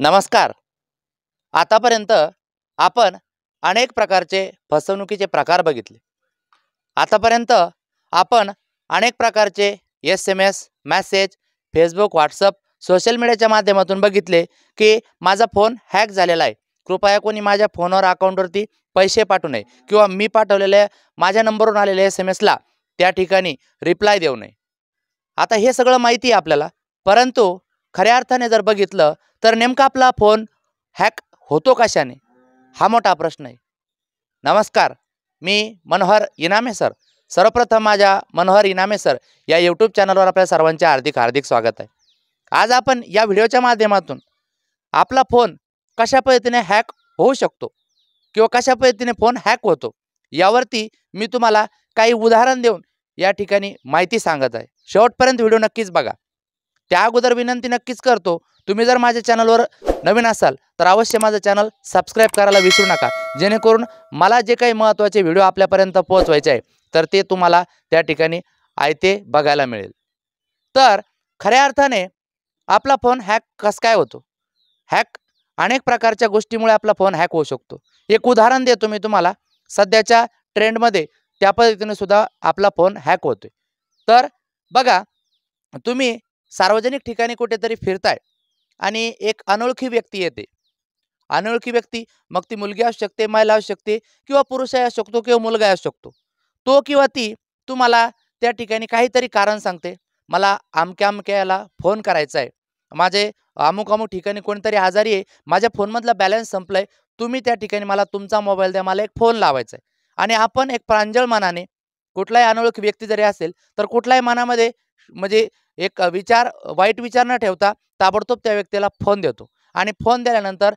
नमस्कार आतापर्यंत आपण अनेक प्रकारचे फसवणुकीचे प्रकार बघितले आतापर्यंत आपण अनेक प्रकारचे S M S message Facebook WhatsApp social मीडियाच्या माध्यमातून बघितले की माझा फोन हॅक झालेला आहे कृपया कोणी माझ्या फोनवर अकाउंटवरती पैसे पाठवू नये किंवा मी पाठवलेल्या माझ्या नंबरवरून आलेल्या एस एम एसला त्या ठिकाणी रिप्लाय देऊ नये आता हे सगळं माहिती आहे आपल्याला परंतु खऱ्या अर्थाने जर बघितलं तर नेमका आपला फोन हॅक होतो कशाने हा मोठा प्रश्न आहे नमस्कार मी मनोहर इनामे सर सर्वप्रथम माझ्या मनोहर इनामे सर या यूट्यूब चॅनलवर आपल्या सर्वांचे हार्दिक हार्दिक स्वागत आहे आज आपण या व्हिडिओच्या माध्यमातून आपला फोन कशा पद्धतीने हॅक होऊ शकतो किंवा कशा पद्धतीने फोन हॅक होतो यावरती मी तुम्हाला काही उदाहरण देऊन या ठिकाणी माहिती सांगत आहे शेवटपर्यंत व्हिडिओ नक्कीच बघा त्या अगोदर विनंती नक्कीच करतो तुम्ही जर माझ्या चॅनलवर नवीन असाल तर अवश्य माझं चॅनल सबस्क्राईब करायला विसरू नका जेणेकरून मला जे काही महत्त्वाचे व्हिडिओ आपल्यापर्यंत पोहोचवायचे आहे तर ते तुम्हाला त्या ठिकाणी आयते बघायला मिळेल तर खऱ्या अर्थाने आपला फोन हॅक कसं काय होतो हॅक अनेक प्रकारच्या गोष्टीमुळे आपला फोन हॅक होऊ शकतो एक उदाहरण देतो मी तुम्हाला सध्याच्या ट्रेंडमध्ये त्या पद्धतीने सुद्धा आपला फोन हॅक होतोय तर बघा तुम्ही सार्वजनिक ठिकाणी कुठेतरी फिरताय आणि एक अनोळखी व्यक्ती येते अनोळखी व्यक्ती मग ती मुलगी असू शकते महिला असू शकते किंवा पुरुष असू शकतो किंवा मुलगा असू शकतो तो किंवा ती तुम्हाला त्या ठिकाणी काहीतरी कारण सांगते मला अमक्या अमक्याला फोन करायचा आहे माझे अमुक अमुक ठिकाणी कोणीतरी आजारी आहे माझ्या फोनमधला बॅलन्स संपलाय तुम्ही त्या ठिकाणी मला तुमचा मोबाईल द्या मला एक फोन लावायचा आहे आणि आपण एक प्रांजळ मनाने कुठलाही अनोळखी व्यक्ती जरी असेल तर कुठल्याही मनामध्ये म्हणजे एक विचार वाईट विचार न ठेवता ताबडतोब त्या व्यक्तीला फोन देतो आणि फोन दिल्यानंतर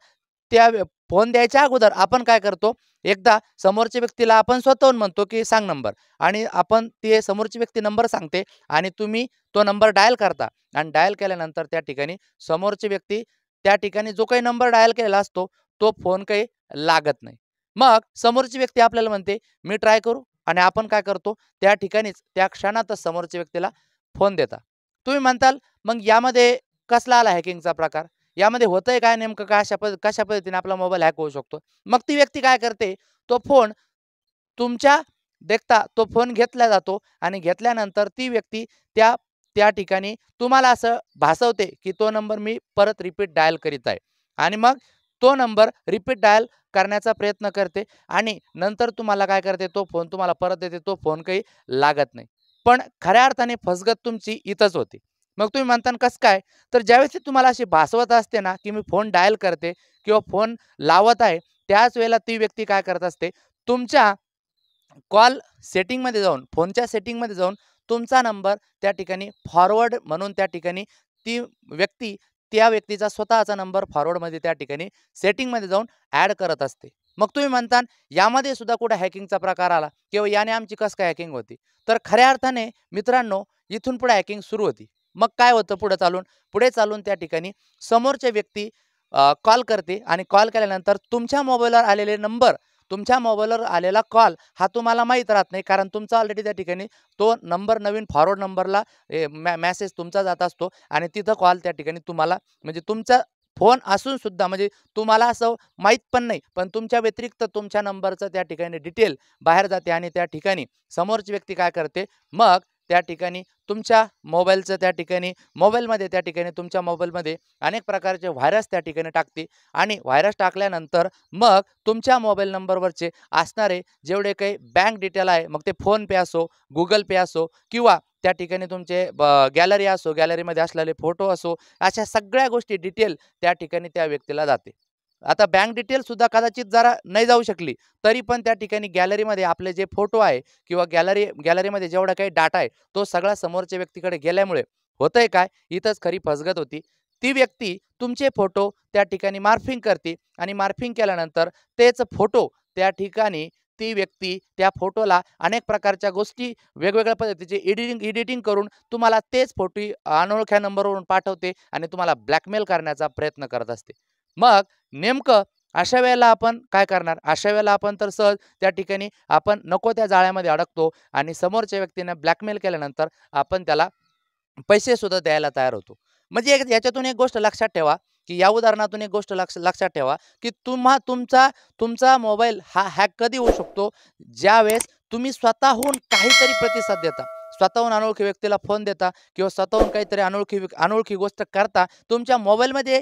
त्या फोन द्यायच्या अगोदर आपण काय करतो एकदा समोरच्या व्यक्तीला आपण स्वतःहून म्हणतो की सांग नंबर आणि आपण ते समोरची व्यक्ती नंबर सांगते आणि तुम्ही तो नंबर डायल करता आणि डायल केल्यानंतर त्या ठिकाणी समोरची व्यक्ती त्या ठिकाणी जो काही नंबर डायल केलेला असतो तो फोन काही लागत नाही मग समोरची व्यक्ती आपल्याला म्हणते मी ट्राय करू आणि आपण काय करतो त्या ठिकाणीच त्या क्षणातच समोरच्या व्यक्तीला फोन देता तुम्ही म्हणताल मग यामध्ये कसला आला हॅकिंगचा प्रकार यामध्ये होतंय काय नेमकं कशा पद कशा पद्धतीने आपला मोबाईल हॅक होऊ शकतो मग ती व्यक्ती काय करते तो फोन तुमच्या देखता तो फोन घेतला जातो आणि घेतल्यानंतर ती व्यक्ती त्या त्या ठिकाणी तुम्हाला असं भासवते की तो नंबर मी परत रिपीट डायल करीत आहे आणि मग तो नंबर रिपीट डायल करण्याचा प्रयत्न करते आणि नंतर तुम्हाला काय करते तो फोन तुम्हाला परत देते तो फोन काही लागत नाही पण खऱ्या अर्थाने फसगत तुमची इथंच होती मग तुम्ही म्हणता कसं काय तर ज्यावेळेस तुम्हाला अशी भासवत असते ना की मी फोन डायल करते किंवा फोन लावत आहे त्याच वेळेला ती व्यक्ती काय करत असते तुमच्या कॉल सेटिंगमध्ये जाऊन फोनच्या सेटिंगमध्ये जाऊन तुमचा नंबर त्या ठिकाणी फॉरवर्ड म्हणून त्या ठिकाणी ती व्यक्ती त्या व्यक्तीचा स्वतःचा नंबर फॉरवर्डमध्ये त्या ठिकाणी सेटिंगमध्ये जाऊन ॲड करत असते मग तुम्ही म्हणता यामध्ये सुद्धा कुठं हॅकिंगचा प्रकार आला किंवा याने आमची कस काय हॅकिंग होती तर खऱ्या अर्थाने मित्रांनो इथून पुढे हॅकिंग सुरू होती मग काय होतं पुढे चालून पुढे चालून त्या ठिकाणी समोरचे व्यक्ती कॉल करते आणि कॉल केल्यानंतर तुमच्या मोबाईलवर आलेले नंबर तुमच्या मोबाईलवर आलेला कॉल हा तुम्हाला माहीत राहत नाही कारण तुमचा ऑलरेडी त्या ठिकाणी तो नंबर नवीन फॉरवर्ड नंबरला मॅ मॅसेज तुमचा जात असतो आणि तिथं कॉल त्या ठिकाणी तुम्हाला म्हणजे तुमचा फोन असूनसुद्धा म्हणजे तुम्हाला असं माहीत पण नाही पण तुमच्या व्यतिरिक्त तुमच्या नंबरचं त्या ठिकाणी डिटेल बाहेर जाते आणि त्या ठिकाणी समोरची व्यक्ती काय करते मग त्या ठिकाणी तुमच्या मोबाईलचं त्या ठिकाणी मोबाईलमध्ये त्या ठिकाणी तुमच्या मोबाईलमध्ये अनेक प्रकारचे व्हायरस त्या ठिकाणी टाकते आणि व्हायरस टाकल्यानंतर मग तुमच्या मोबाईल नंबरवरचे असणारे जेवढे काही बँक डिटेल आहे मग ते फोनपे असो गुगल पे असो किंवा त्या ठिकाणी तुमचे गॅलरी असो गॅलरीमध्ये असलेले फोटो असो अशा सगळ्या गोष्टी डिटेल त्या ठिकाणी त्या व्यक्तीला जाते आता बँक डिटेल सुद्धा कदाचित जरा नाही जाऊ शकली तरी पण त्या ठिकाणी गॅलरीमध्ये आपले जे फोटो आहे किंवा गॅलरी गॅलरीमध्ये जेवढा काही डाटा आहे तो सगळा समोरच्या व्यक्तीकडे गेल्यामुळे होतंय काय इथंच खरी फसगत होती ती व्यक्ती तुमचे फोटो त्या ठिकाणी मार्फिंग करते आणि मार्फिंग केल्यानंतर तेच फोटो त्या ठिकाणी ती व्यक्ती त्या फोटोला अनेक प्रकारच्या गोष्टी वेगवेगळ्या पद्धतीचे एडिटिंग एडिटिंग करून तुम्हाला तेच फोटो अनोळख्या नंबरवरून पाठवते आणि तुम्हाला ब्लॅकमेल करण्याचा प्रयत्न करत असते मग नेमकं अशा वेळेला आपण काय करणार अशा वेळेला आपण तर सहज त्या ठिकाणी आपण नको त्या जाळ्यामध्ये अडकतो आणि समोरच्या व्यक्तीने ब्लॅकमेल केल्यानंतर आपण त्याला पैसेसुद्धा द्यायला तयार होतो म्हणजे याच्यातून एक गोष्ट लक्षात ठेवा की या उदाहरणातून एक गोष्ट लक्ष लक्षात ठेवा की तुम्हा तुमचा तुमचा मोबाईल हा हॅक कधी होऊ शकतो ज्यावेळेस तुम्ही स्वतःहून काहीतरी प्रतिसाद देता स्वतःहून अनोळखी व्यक्तीला फोन देता किंवा स्वतःहून काहीतरी अनोळखी अनोळखी गोष्ट करता तुमच्या मोबाईलमध्ये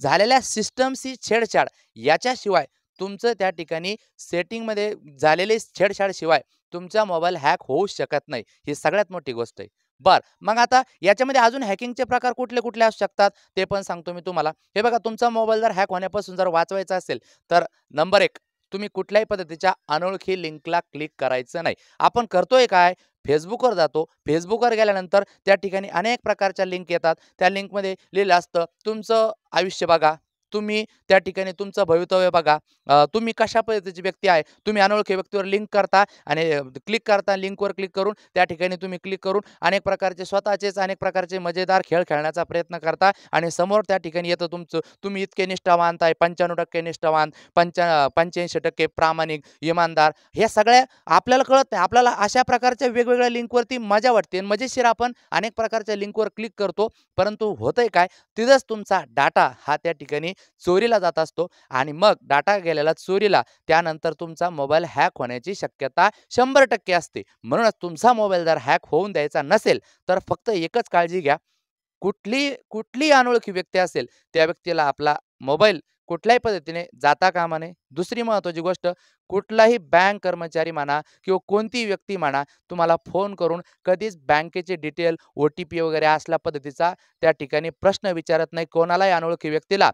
झालेल्या सिस्टमशी छेडछाड याच्याशिवाय तुमचं त्या ठिकाणी सेटिंगमध्ये झालेले छेडछाडशिवाय तुमचा मोबाईल हॅक होऊ शकत नाही ही सगळ्यात मोठी गोष्ट आहे बर मग आता याच्यामध्ये अजून हॅकिंगचे प्रकार कुठले कुठले असू शकतात ते पण सांगतो मी तुम्हाला हे बघा तुमचा मोबाईल जर हॅक होण्यापासून जर वाचवायचा असेल तर नंबर एक तुम्ही कुठल्याही पद्धतीच्या अनोळखी लिंकला क्लिक करायचं नाही आपण करतोय काय फेसबुकवर जातो फेसबुकवर गेल्यानंतर त्या ठिकाणी अनेक प्रकारच्या लिंक येतात त्या लिंकमध्ये लिहिलं असतं तुमचं आयुष्य बघा तुम्ही त्या ठिकाणी तुमचं भवितव्य बघा तुम्ही कशा पद्धतीची व्यक्ती आहे तुम्ही अनोळखी व्यक्तीवर लिंक करता आणि क्लिक करता लिंकवर क्लिक करून त्या ठिकाणी तुम्ही क्लिक करून अनेक प्रकारचे स्वतःचेच अनेक प्रकारचे मजेदार खेळ खेळण्याचा प्रयत्न करता आणि समोर त्या ठिकाणी येतं तुमचं तुम्ही इतके निष्ठावांत आहे पंच्याण्णव टक्के निष्ठावान पंच्या पंच्याऐंशी टक्के प्रामाणिक इमानदार हे सगळ्या आपल्याला कळत नाही आपल्याला अशा प्रकारच्या वेगवेगळ्या लिंकवरती मजा वाटते मजेशीर आपण अनेक प्रकारच्या लिंकवर क्लिक करतो परंतु होतंय काय तिथंच तुमचा डाटा हा त्या ठिकाणी चोरीला जात असतो आणि मग डाटा गेलेला चोरीला त्यानंतर तुमचा मोबाईल हॅक होण्याची शक्यता शंभर टक्के असते म्हणूनच तुमचा मोबाईल जर हॅक होऊन द्यायचा नसेल तर फक्त एकच काळजी घ्या कुठली कुठली अनोळखी व्यक्ती असेल त्या व्यक्तीला आपला मोबाईल कुठल्याही पद्धतीने जाता कामा नये दुसरी महत्वाची गोष्ट कुठलाही बँक कर्मचारी म्हणा किंवा कोणती व्यक्ती म्हणा तुम्हाला फोन करून कधीच बँकेचे डिटेल ओ टी पी वगैरे असल्या पद्धतीचा त्या ठिकाणी प्रश्न विचारत नाही कोणालाही अनोळखी व्यक्तीला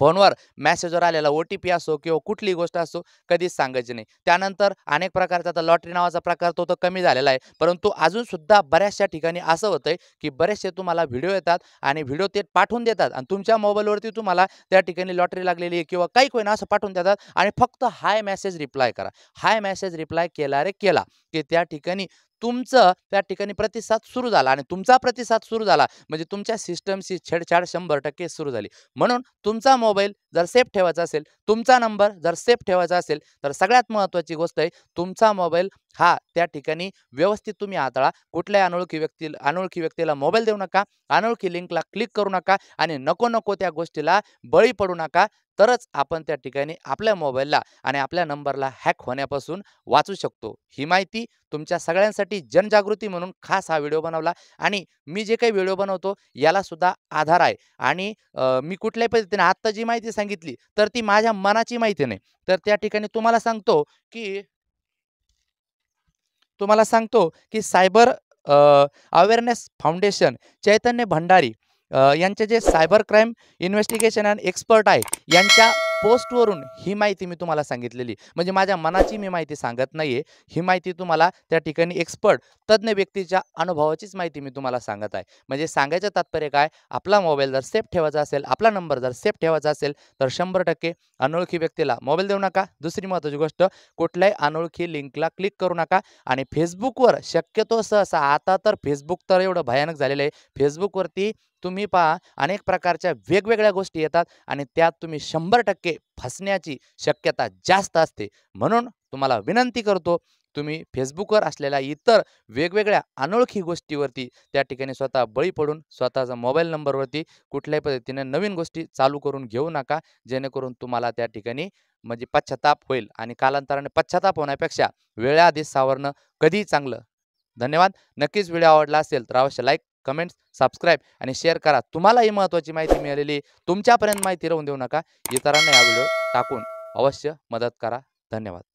फोनवर मॅसेजवर आलेला ओ टी पी असो किंवा कुठलीही गोष्ट असो कधीच सांगायची नाही त्यानंतर अनेक प्रकारचा आता लॉटरी नावाचा प्रकार तो तर कमी झालेला आहे परंतु अजूनसुद्धा बऱ्याचशा ठिकाणी असं होतं आहे की बरेचसे तुम्हाला व्हिडिओ येतात आणि व्हिडिओ ते पाठवून देतात आणि तुमच्या मोबाईलवरती तुम्हाला त्या ठिकाणी लॉटरी लागलेली आहे किंवा काही कोणी असं पाठवून देतात आणि फक्त हाय मेसेज रिप्लाय करा हाय मेसेज रिप्लाय केला रे केला की त्या ठिकाणी तुमचं त्या ठिकाणी प्रतिसाद सुरू झाला आणि तुमचा प्रतिसाद सुरू झाला म्हणजे तुमच्या सिस्टमशी छेडछाड शंभर टक्के सुरू झाली म्हणून तुमचा मोबाईल जर सेफ ठेवायचा असेल तुमचा नंबर जर सेफ ठेवायचा असेल तर सगळ्यात महत्त्वाची गोष्ट आहे तुमचा मोबाईल हा त्या ठिकाणी व्यवस्थित तुम्ही हाताळा कुठल्याही अनोळखी व्यक्ती अनोळखी व्यक्तीला मोबाईल देऊ नका अनोळखी लिंकला क्लिक करू नका आणि नको नको त्या गोष्टीला बळी पडू नका तरच आपण त्या ठिकाणी आपल्या मोबाईलला आणि आपल्या नंबरला हॅक होण्यापासून वाचू शकतो ही माहिती तुमच्या सगळ्यांसाठी जनजागृती म्हणून खास हा व्हिडिओ बनवला आणि मी जे काही व्हिडिओ बनवतो याला सुद्धा आधार आहे आणि मी कुठल्याही पद्धतीने आत्ता जी माहिती सांगितली तर ती माझ्या मनाची माहिती नाही तर त्या ठिकाणी तुम्हाला सांगतो की तुम्हाला सांगतो की cyber awareness foundation Chaitanya Bhandari यांचे जे cyber crime investigation and expert आहे यांच्या पोस्टवरून ही माहिती मी तुम्हाला सांगितलेली म्हणजे माझ्या मनाची मी माहिती सांगत नाही आहे ही माहिती तुम्हाला त्या ठिकाणी एक्सपर्ट तज्ज्ञ व्यक्तीच्या अनुभवाचीच माहिती मी तुम्हाला सांगत आहे म्हणजे सांगायचं तात्पर्य काय आपला मोबाईल जर सेफ ठेवायचा असेल आपला नंबर जर सेफ ठेवायचा असेल तर शंभर टक्के अनोळखी व्यक्तीला मोबाईल देऊ नका दुसरी महत्त्वाची गोष्ट कुठल्याही अनोळखी लिंकला क्लिक करू नका आणि फेसबुकवर शक्यतो सहसा आता तर फेसबुक तर एवढं भयानक झालेलं आहे फेसबुकवरती तुम्ही पहा अनेक प्रकारच्या वेगवेगळ्या गोष्टी येतात आणि त्यात तुम्ही शंभर टक्के फसण्याची शक्यता जास्त असते म्हणून तुम्हाला विनंती करतो तुम्ही फेसबुकवर असलेल्या इतर वेगवेगळ्या अनोळखी गोष्टीवरती त्या ठिकाणी स्वतः बळी पडून स्वतःचा मोबाईल नंबरवरती कुठल्याही पद्धतीने नवीन गोष्टी चालू करून घेऊ नका जेणेकरून तुम्हाला त्या ठिकाणी म्हणजे पश्चाताप होईल आणि कालांतराने पश्चाताप होण्यापेक्षा वेळाआधीच सावरणं कधीही चांगलं धन्यवाद नक्कीच व्हिडिओ आवडला असेल तर अवश्य लाईक कमेंट्स सबस्क्राईब आणि शेअर करा तुम्हाला ही महत्त्वाची माहिती मिळालेली तुमच्यापर्यंत माहिती राहून देऊ नका इतरांना हा व्हिडिओ टाकून अवश्य मदत करा धन्यवाद